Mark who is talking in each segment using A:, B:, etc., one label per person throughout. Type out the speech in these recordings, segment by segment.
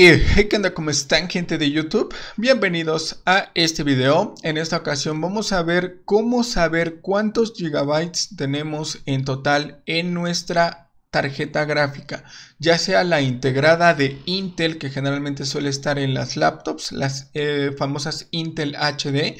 A: Hey, ¿qué onda? ¿Cómo están gente de YouTube? Bienvenidos a este video. En esta ocasión vamos a ver cómo saber cuántos gigabytes tenemos en total en nuestra tarjeta gráfica, ya sea la integrada de Intel que generalmente suele estar en las laptops, las eh, famosas Intel HD,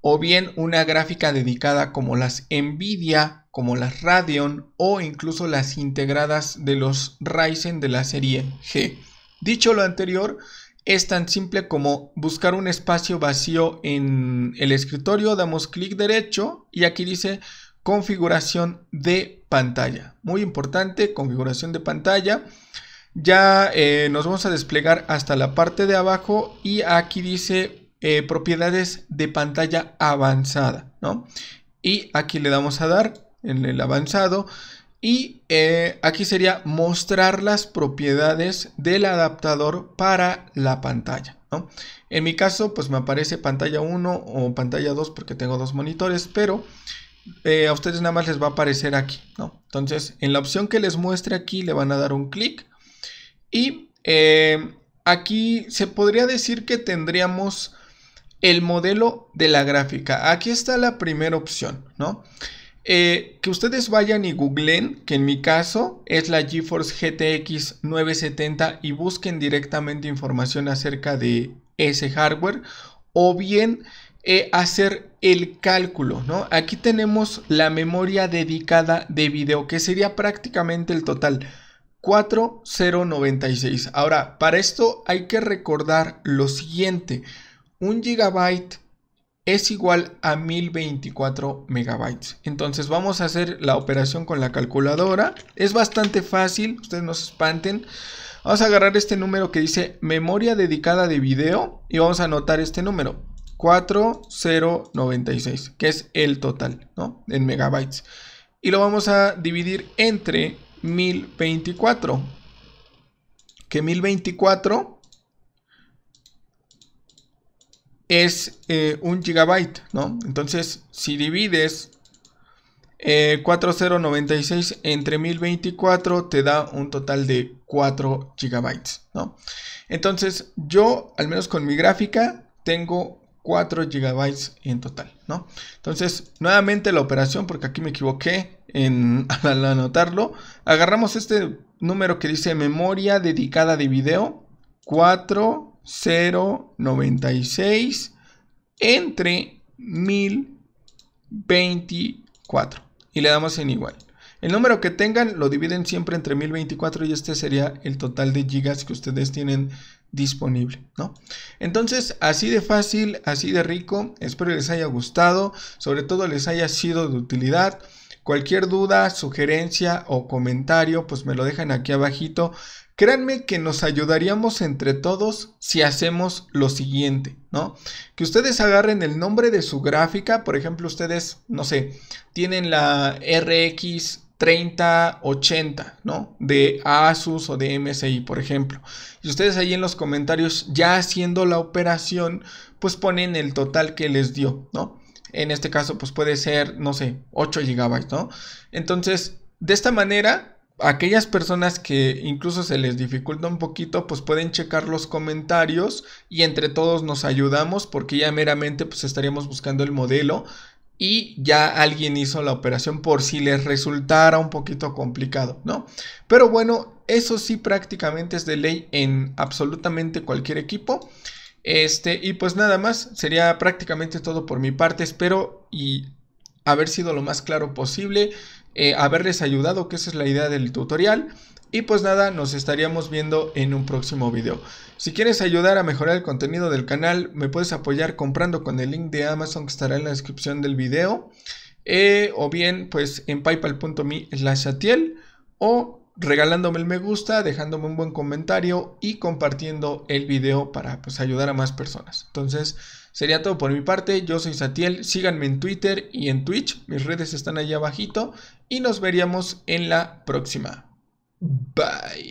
A: o bien una gráfica dedicada como las Nvidia, como las Radeon o incluso las integradas de los Ryzen de la serie G. Dicho lo anterior, es tan simple como buscar un espacio vacío en el escritorio, damos clic derecho y aquí dice configuración de pantalla. Muy importante, configuración de pantalla. Ya eh, nos vamos a desplegar hasta la parte de abajo y aquí dice eh, propiedades de pantalla avanzada, Y aquí le damos a dar en el avanzado y eh, aquí sería mostrar las propiedades del adaptador para la pantalla. ¿no? En mi caso, pues me aparece pantalla 1 o pantalla 2 porque tengo dos monitores, pero eh, a ustedes nada más les va a aparecer aquí. ¿no? Entonces, en la opción que les muestre aquí le van a dar un clic y eh, aquí se podría decir que tendríamos el modelo de la gráfica. Aquí está la primera opción, ¿no? Eh, que ustedes vayan y googlen, que en mi caso es la GeForce GTX 970 y busquen directamente información acerca de ese hardware o bien eh, hacer el cálculo, ¿no? Aquí tenemos la memoria dedicada de video que sería prácticamente el total. 4096. Ahora, para esto hay que recordar lo siguiente. Un gigabyte es igual a 1024 megabytes. Entonces vamos a hacer la operación con la calculadora. Es bastante fácil, ustedes no se espanten. Vamos a agarrar este número que dice memoria dedicada de video y vamos a anotar este número. 4096, que es el total, En megabytes. Y lo vamos a dividir entre 1024. Que 1024 es eh, un gigabyte, ¿no? Entonces, si divides 4096 eh, entre 1024 te da un total de 4 gigabytes, ¿no? Entonces, yo, al menos con mi gráfica, tengo 4 gigabytes en total, ¿no? Entonces, nuevamente la operación, porque aquí me equivoqué en, al anotarlo, agarramos este número que dice memoria dedicada de video, 4 096 entre 1024 y le damos en igual. El número que tengan lo dividen siempre entre 1024 y este sería el total de gigas que ustedes tienen disponible, ¿no? Entonces, así de fácil, así de rico, espero les haya gustado, sobre todo les haya sido de utilidad. Cualquier duda, sugerencia o comentario, pues me lo dejan aquí abajito Créanme que nos ayudaríamos entre todos si hacemos lo siguiente, ¿no? Que ustedes agarren el nombre de su gráfica, por ejemplo, ustedes, no sé, tienen la RX 3080, ¿no? De Asus o de MSI, por ejemplo. Y ustedes ahí en los comentarios, ya haciendo la operación, pues ponen el total que les dio, ¿no? En este caso, pues puede ser, no sé, 8 GB, ¿no? Entonces, de esta manera, aquellas personas que incluso se les dificulta un poquito, pues pueden checar los comentarios y entre todos nos ayudamos porque ya meramente pues estaríamos buscando el modelo y ya alguien hizo la operación por si les resultara un poquito complicado, ¿no? Pero bueno, eso sí prácticamente es de ley en absolutamente cualquier equipo. Este, y pues nada más, sería prácticamente todo por mi parte. Espero y haber sido lo más claro posible, eh, haberles ayudado, que esa es la idea del tutorial. Y pues nada, nos estaríamos viendo en un próximo video. Si quieres ayudar a mejorar el contenido del canal, me puedes apoyar comprando con el link de Amazon que estará en la descripción del video. Eh, o bien pues en paypal.me slash atiel o regalándome el me gusta, dejándome un buen comentario y compartiendo el video para pues ayudar a más personas. Entonces, Sería todo por mi parte, yo soy Satiel, síganme en Twitter y en Twitch, mis redes están allá abajito y nos veríamos en la próxima. Bye.